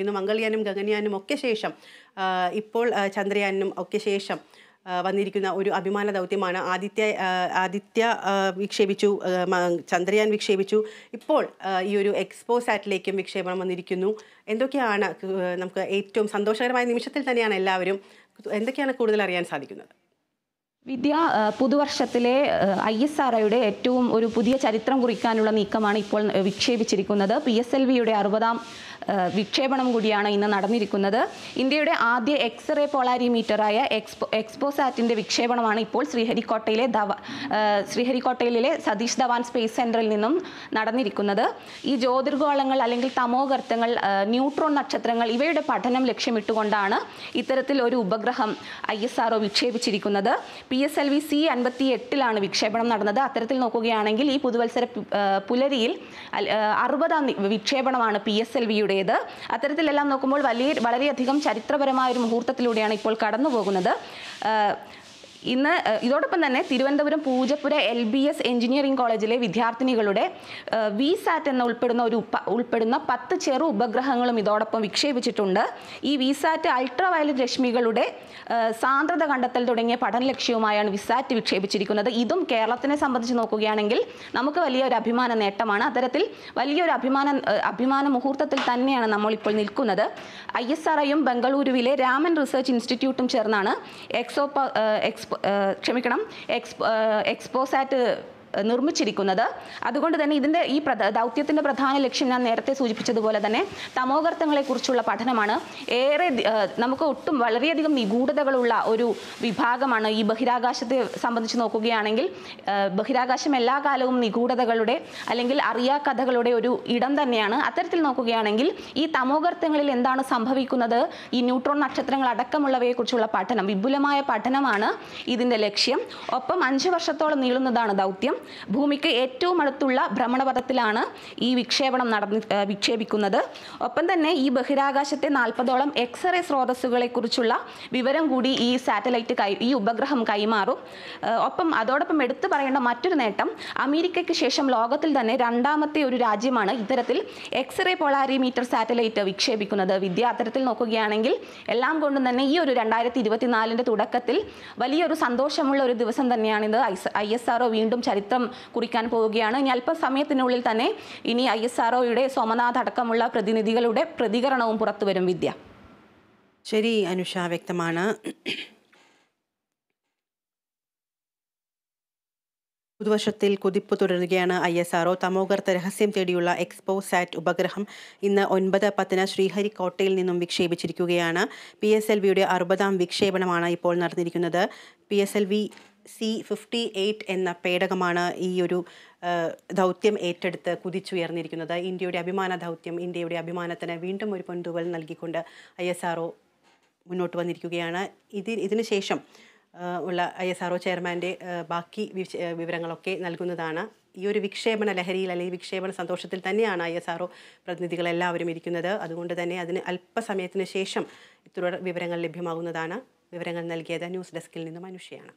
ഇന്ന് മംഗൾയാനും ഗഗൻയാനും ഒക്കെ ശേഷം ഇപ്പോൾ ചന്ദ്രയാനും ഒക്കെ ശേഷം വന്നിരിക്കുന്ന ഒരു അഭിമാന ദൗത്യമാണ് ആദിത്യ ആദിത്യ വിക്ഷേപിച്ചു ചന്ദ്രയാൻ വിക്ഷേപിച്ചു ഇപ്പോൾ ഈ ഒരു എക്സ്പോ സാറ്റിലേക്കും വിക്ഷേപണം വന്നിരിക്കുന്നു എന്തൊക്കെയാണ് നമുക്ക് ഏറ്റവും സന്തോഷകരമായ നിമിഷത്തിൽ തന്നെയാണ് എല്ലാവരും എന്തൊക്കെയാണ് കൂടുതൽ അറിയാൻ സാധിക്കുന്നത് വിദ്യ പുതുവർഷത്തിലെ ഐ എസ് ആർ ഒയുടെ ഏറ്റവും ഒരു പുതിയ ചരിത്രം കുറിക്കാനുള്ള നീക്കമാണ് ഇപ്പോൾ വിക്ഷേപിച്ചിരിക്കുന്നത് പി എസ് എൽ വിയുടെ അറുപതാം വിക്ഷേപണം കൂടിയാണ് ഇന്ന് നടന്നിരിക്കുന്നത് ഇന്ത്യയുടെ ആദ്യ എക്സ്റേ പോളാരിമീറ്ററായ എക്സ്പോ എക്സ്പോസാറ്റിൻ്റെ വിക്ഷേപണമാണ് ഇപ്പോൾ ശ്രീഹരിക്കോട്ടയിലെ ധവ ശ്രീഹരിക്കോട്ടയിലെ സതീഷ് ധവാൻ സ്പേസ് സെൻറ്ററിൽ നിന്നും നടന്നിരിക്കുന്നത് ഈ ജ്യോതിർഗോളങ്ങൾ അല്ലെങ്കിൽ തമോഗർത്തങ്ങൾ ന്യൂട്രോൺ നക്ഷത്രങ്ങൾ ഇവയുടെ പഠനം ലക്ഷ്യമിട്ടുകൊണ്ടാണ് ഇത്തരത്തിൽ ഒരു ഉപഗ്രഹം ഐ എസ് ആർ ഒ വിക്ഷേപിച്ചിരിക്കുന്നത് P S L V C അൻപത്തി എട്ടിലാണ് വിക്ഷേപണം നടന്നത് അത്തരത്തിൽ നോക്കുകയാണെങ്കിൽ ഈ പുതുവത്സര പുലരിയിൽ അറുപതാം വിക്ഷേപണമാണ് പി എസ് എൽ വിയുടേത് അത്തരത്തിലെല്ലാം നോക്കുമ്പോൾ വലിയ വളരെയധികം ചരിത്രപരമായ ഒരു മുഹൂർത്തത്തിലൂടെയാണ് ഇപ്പോൾ കടന്നു പോകുന്നത് ഇന്ന് ഇതോടൊപ്പം തന്നെ Thiruvananthapuram Poojappura L B S engineering കോളേജിലെ വിദ്യാർത്ഥിനികളുടെ വി സാറ്റ് എന്ന ഉൾപ്പെടുന്ന ഒരു ഉൾപ്പെടുന്ന പത്ത് ചെറു ഉപഗ്രഹങ്ങളും ഇതോടൊപ്പം വിക്ഷേപിച്ചിട്ടുണ്ട് ഈ വി സാറ്റ് അൾട്രാ വയലറ്റ് രശ്മികളുടെ സാന്ദ്രത കണ്ടെത്തൽ തുടങ്ങിയ പഠന ലക്ഷ്യവുമായാണ് വിസാറ്റ് വിക്ഷേപിച്ചിരിക്കുന്നത് ഇതും കേരളത്തിനെ സംബന്ധിച്ച് നോക്കുകയാണെങ്കിൽ നമുക്ക് വലിയൊരു അഭിമാന നേട്ടമാണ് അത്തരത്തിൽ വലിയൊരു അഭിമാന അഭിമാന മുഹൂർത്തത്തിൽ തന്നെയാണ് നമ്മളിപ്പോൾ നിൽക്കുന്നത് ഐ എസ് ആർ ഐയും ബംഗളൂരുവിലെ രാമൻ റിസർച്ച് ഇൻസ്റ്റിറ്റ്യൂട്ടും ചേർന്നാണ് എക്സോ ക്ഷമിക്കണം എക്സ് എക്സ്പോസാറ്റ് നിർമ്മിച്ചിരിക്കുന്നത് അതുകൊണ്ട് തന്നെ ഇതിൻ്റെ ഈ ദൗത്യത്തിൻ്റെ പ്രധാന ലക്ഷ്യം ഞാൻ നേരത്തെ സൂചിപ്പിച്ചതുപോലെ തന്നെ തമോഗർത്തങ്ങളെക്കുറിച്ചുള്ള പഠനമാണ് ഏറെ നമുക്ക് ഒട്ടും വളരെയധികം നിഗൂഢതകളുള്ള ഒരു വിഭാഗമാണ് ഈ ബഹിരാകാശത്തെ സംബന്ധിച്ച് നോക്കുകയാണെങ്കിൽ ബഹിരാകാശം എല്ലാ കാലവും നിഗൂഢതകളുടെ അല്ലെങ്കിൽ അറിയാ കഥകളുടെ ഒരു ഇടം തന്നെയാണ് അത്തരത്തിൽ നോക്കുകയാണെങ്കിൽ ഈ തമോഗർത്തങ്ങളിൽ എന്താണ് സംഭവിക്കുന്നത് ഈ ന്യൂട്രോൺ നക്ഷത്രങ്ങൾ അടക്കമുള്ളവയെക്കുറിച്ചുള്ള പഠനം വിപുലമായ പഠനമാണ് ഇതിൻ്റെ ലക്ഷ്യം ഒപ്പം അഞ്ച് വർഷത്തോളം നീളുന്നതാണ് ദൗത്യം ഭൂമിക്ക് ഏറ്റവും അടുത്തുള്ള ഭ്രമണപഥത്തിലാണ് ഈ വിക്ഷേപണം നടന്ന് വിക്ഷേപിക്കുന്നത് ഒപ്പം തന്നെ ഈ ബഹിരാകാശത്തെ നാൽപ്പതോളം എക്സ്റേ സ്രോതസ്സുകളെക്കുറിച്ചുള്ള വിവരം കൂടി ഈ സാറ്റലൈറ്റ് കൈ ഈ ഉപഗ്രഹം കൈമാറും ഒപ്പം അതോടൊപ്പം എടുത്തു പറയേണ്ട മറ്റൊരു നേട്ടം അമേരിക്കയ്ക്ക് ശേഷം ലോകത്തിൽ തന്നെ രണ്ടാമത്തെ ഒരു രാജ്യമാണ് ഇത്തരത്തിൽ എക്സ്റേ പോളാരിമീറ്റർ സാറ്റലൈറ്റ് വിക്ഷേപിക്കുന്നത് വിദ്യാർത്ഥത്തിൽ നോക്കുകയാണെങ്കിൽ എല്ലാം കൊണ്ടും തന്നെ ഈ ഒരു രണ്ടായിരത്തി ഇരുപത്തിനാലിൻ്റെ തുടക്കത്തിൽ വലിയൊരു സന്തോഷമുള്ള ഒരു ദിവസം തന്നെയാണിത് ഐ എസ് ആർ വീണ്ടും ചരിത്ര അടിത്തറ കുറിക്കാൻ പോവുകയാണ് ഇനി അല്പസമയത്തിനുള്ളിൽ തന്നെ ഇനി ഐ എസ് ആർ സോമനാഥ് അടക്കമുള്ള പ്രതിനിധികളുടെ പ്രതികരണവും പുറത്തുവരും വിദ്യ ശരി അനുഷ വ്യക്തമാണ് പുതുവർഷത്തിൽ കുതിപ്പ് തുടരുകയാണ് ഐ എസ് ആർഒ തമോഗർത്ത് രഹസ്യം തേടിയുള്ള എക്സ്പോ സാറ്റ് ഉപഗ്രഹം ഇന്ന് ഒൻപത് പത്തിന് ശ്രീഹരിക്കോട്ടയിൽ നിന്നും വിക്ഷേപിച്ചിരിക്കുകയാണ് പി എസ് എൽ വിയുടെ അറുപതാം വിക്ഷേപണമാണ് ഇപ്പോൾ നടന്നിരിക്കുന്നത് P S L V C fifty eight എന്ന പേടകമാണ് ഈ ഒരു ദൗത്യം ഏറ്റെടുത്ത് കുതിച്ചുയർന്നിരിക്കുന്നത് ഇന്ത്യയുടെ അഭിമാന ദൗത്യം ഇന്ത്യയുടെ അഭിമാനത്തിന് വീണ്ടും ഒരു പൊൻതുവൽ നൽകിക്കൊണ്ട് ഐ എസ് ആർഒ മുന്നോട്ട് വന്നിരിക്കുകയാണ് ഇതി ഇതിനുശേഷം ശേഷം ഉള്ള ഐ എസ് ആർഒ ചെയർമാൻ്റെ ബാക്കി വിവരങ്ങളൊക്കെ നൽകുന്നതാണ് ഈ ഒരു വിക്ഷേപണ ലഹരിയിൽ അല്ലെങ്കിൽ വിക്ഷേപണ സന്തോഷത്തിൽ തന്നെയാണ് ഐ എസ് ആർഒ പ്രതിനിധികളെല്ലാവരും പ്രതിനിധികൾ എല്ലാവരും ഇരിക്കുന്നത് അതുകൊണ്ട് തന്നെ അതിന് അല്പസമയത്തിന് ശേഷം തുടർ വിവരങ്ങൾ ലഭ്യമാകുന്നതാണ് വിവരങ്ങൾ നൽകിയത് ന്യൂസ് ഡെസ്കിൽ നിന്ന് മനുഷ്യയാണ്